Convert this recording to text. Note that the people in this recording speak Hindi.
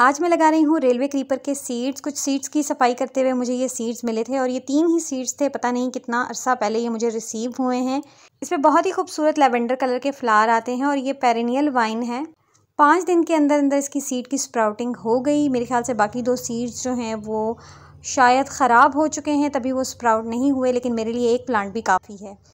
आज मैं लगा रही हूँ रेलवे क्रीपर के सीड्स कुछ सीड्स की सफाई करते हुए मुझे ये सीड्स मिले थे और ये तीन ही सीड्स थे पता नहीं कितना अरसा पहले ये मुझे रिसीव हुए हैं इसमें बहुत ही खूबसूरत लेवेंडर कलर के फ्लावर आते हैं और ये पेरिनियल वाइन है पाँच दिन के अंदर अंदर इसकी सीड की स्प्राउटिंग हो गई मेरे ख्याल से बाकी दो सीड्स जो हैं वो शायद ख़राब हो चुके हैं तभी वो स्प्राउट नहीं हुए लेकिन मेरे लिए एक प्लांट भी काफ़ी है